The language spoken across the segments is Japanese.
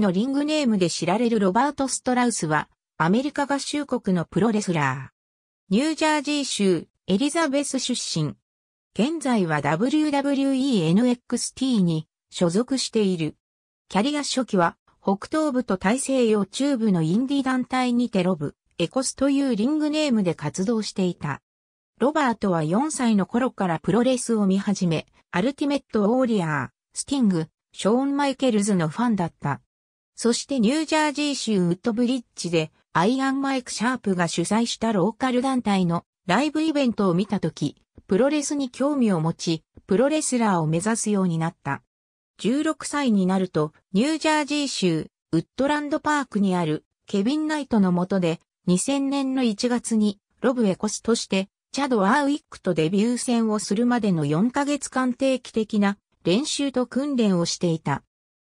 のリングネームで知られるロバート・ストラウスは、アメリカ合衆国のプロレスラー。ニュージャージー州、エリザベス出身。現在は WWENXT に所属している。キャリア初期は、北東部と大西洋中部のインディ団体にてロブ、エコスというリングネームで活動していた。ロバートは4歳の頃からプロレスを見始め、アルティメット・ウォーリアー、スティング、ショーン・マイケルズのファンだった。そしてニュージャージー州ウッドブリッジでアイアン・マイク・シャープが主催したローカル団体のライブイベントを見たとき、プロレスに興味を持ち、プロレスラーを目指すようになった。16歳になると、ニュージャージー州、ウッドランドパークにあるケビン・ナイトの下で、2000年の1月にロブ・エコスとして、チャド・アーウィックとデビュー戦をするまでの4ヶ月間定期的な練習と訓練をしていた。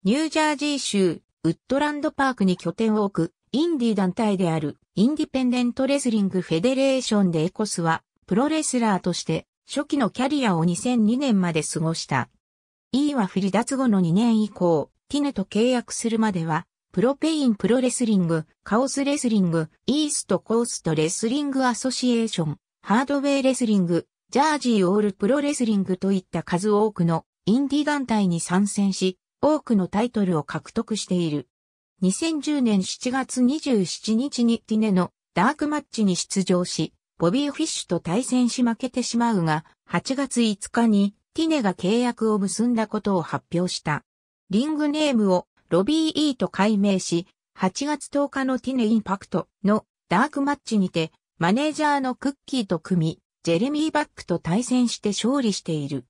ニュージャージー州ウッドランドパークに拠点を置く、インディ団体である、インディペンデントレスリングフェデレーションでエコスは、プロレスラーとして、初期のキャリアを2002年まで過ごした。E はリ離脱後の2年以降、ティネと契約するまでは、プロペインプロレスリング、カオスレスリング、イーストコーストレスリングアソシエーション、ハードウェイレスリング、ジャージーオールプロレスリングといった数多くのインディ団体に参戦し、多くのタイトルを獲得している。2010年7月27日にティネのダークマッチに出場し、ボビー・フィッシュと対戦し負けてしまうが、8月5日にティネが契約を結んだことを発表した。リングネームをロビー・イーと改名し、8月10日のティネ・インパクトのダークマッチにて、マネージャーのクッキーと組み、ジェレミー・バックと対戦して勝利している。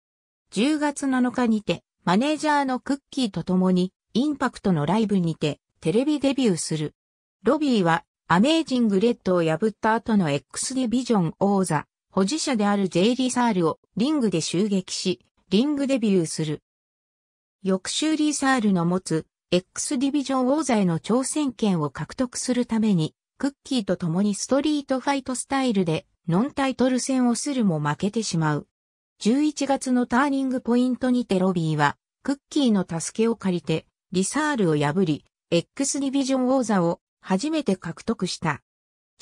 10月7日にて、マネージャーのクッキーと共に、インパクトのライブにて、テレビデビューする。ロビーは、アメージングレッドを破った後の X ディビジョン王座、保持者である J リサールをリングで襲撃し、リングデビューする。翌週リサールの持つ X ディビジョン王座への挑戦権を獲得するために、クッキーと共にストリートファイトスタイルでノンタイトル戦をするも負けてしまう。11月のターニングポイントにてロビーは、クッキーの助けを借りて、リサールを破り、X ディビジョン王座を初めて獲得した。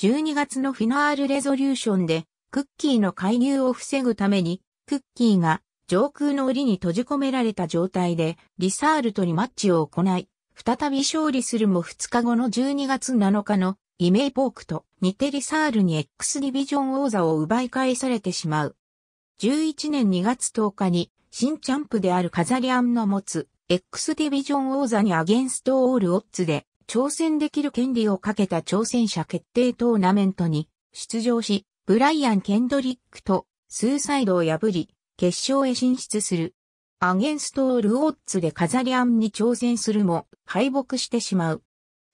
12月のフィナールレゾリューションで、クッキーの介入を防ぐために、クッキーが上空の檻に閉じ込められた状態で、リサールとリマッチを行い、再び勝利するも2日後の12月7日のイメイポークと似てリサールに X ディビジョン王座を奪い返されてしまう。11年2月10日に、新チャンプであるカザリアンの持つ X ディビジョン王座にアゲンストオールオッズで挑戦できる権利をかけた挑戦者決定トーナメントに出場し、ブライアン・ケンドリックとスーサイドを破り、決勝へ進出する。アゲンストオールオッズでカザリアンに挑戦するも敗北してしまう。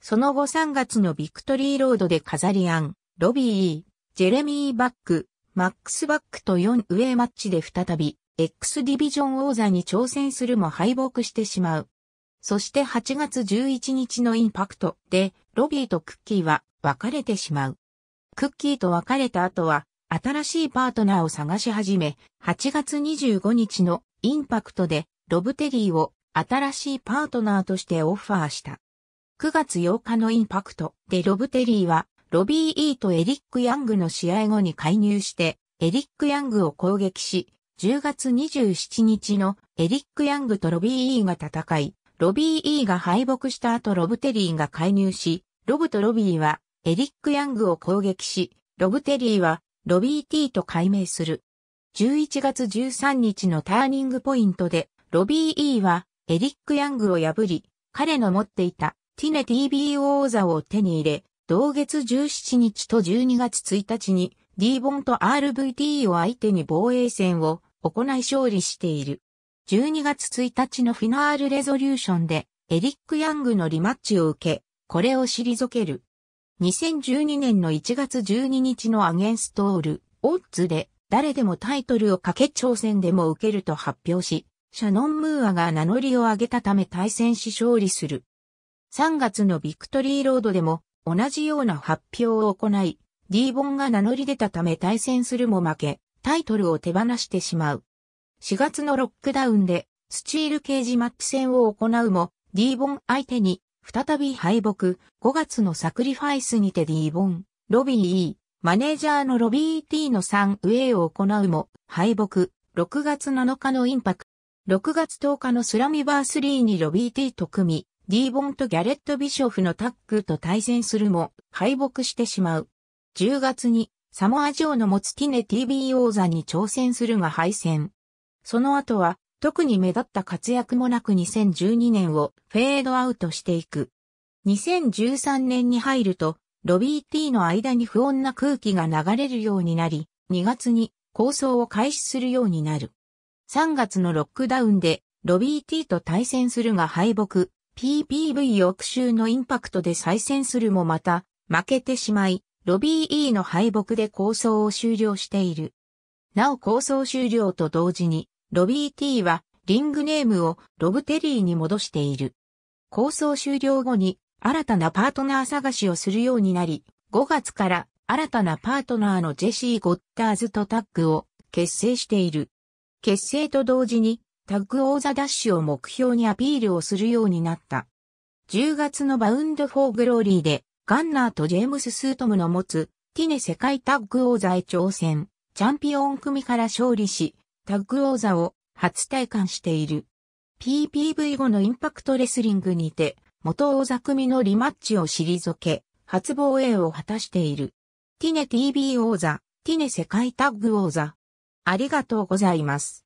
その後3月のビクトリーロードでカザリアン、ロビー、ジェレミー・バック、マックスバックと4ウェイマッチで再び、X ディビジョン王座に挑戦するも敗北してしまう。そして8月11日のインパクトで、ロビーとクッキーは別れてしまう。クッキーと別れた後は、新しいパートナーを探し始め、8月25日のインパクトで、ロブテリーを新しいパートナーとしてオファーした。9月8日のインパクトでロブテリーはロビー・イーとエリック・ヤングの試合後に介入して、エリック・ヤングを攻撃し、10月27日のエリック・ヤングとロビー・イーが戦い、ロビー・イーが敗北した後ロブテリーが介入し、ロブとロビーはエリック・ヤングを攻撃し、ロブテリーはロビー・ティーと改名する。11月13日のターニングポイントで、ロビー・イーはエリック・ヤングを破り、彼の持っていたティネ TBO 座を手に入れ、同月17日と12月1日に D ボンと RVT を相手に防衛戦を行い勝利している。12月1日のフィナールレゾリューションでエリック・ヤングのリマッチを受け、これを退ける。2012年の1月12日のアゲンストール、オッズで誰でもタイトルをかけ挑戦でも受けると発表し、シャノン・ムーアが名乗りを上げたため対戦し勝利する。3月のビクトリーロードでも同じような発表を行い、ディーボンが名乗り出たため対戦するも負け、タイトルを手放してしまう。4月のロックダウンで、スチールケージマッチ戦を行うも、ディーボン相手に、再び敗北、5月のサクリファイスにてディーボン、ロビー E、マネージャーのロビー T の3ウェイを行うも、敗北、6月7日のインパク6月10日のスラミバースリーにロビー T と組み、ディーボンとギャレット・ビショフのタッグと対戦するも敗北してしまう。10月にサモア城の持つティネ TB 王座に挑戦するが敗戦。その後は特に目立った活躍もなく2012年をフェードアウトしていく。2013年に入るとロビー T の間に不穏な空気が流れるようになり、2月に構想を開始するようになる。3月のロックダウンでロビー T と対戦するが敗北。PPV 翌週のインパクトで再戦するもまた、負けてしまい、ロビー E の敗北で構想を終了している。なお構想終了と同時に、ロビー T はリングネームをロブテリーに戻している。構想終了後に新たなパートナー探しをするようになり、5月から新たなパートナーのジェシー・ゴッターズとタッグを結成している。結成と同時にタッグ王座ダッシュを目標にアピールをするようになった。10月のバウンドフォーグローリーで、ガンナーとジェームス・スートムの持つ、ティネ世界タッグ王座へ挑戦、チャンピオン組から勝利し、タッグ王座を初体感している。PPV 後のインパクトレスリングにて、元王座組のリマッチを退け、初防衛を果たしている。ティネ TV 王座、ティネ世界タッグ王座。ありがとうございます。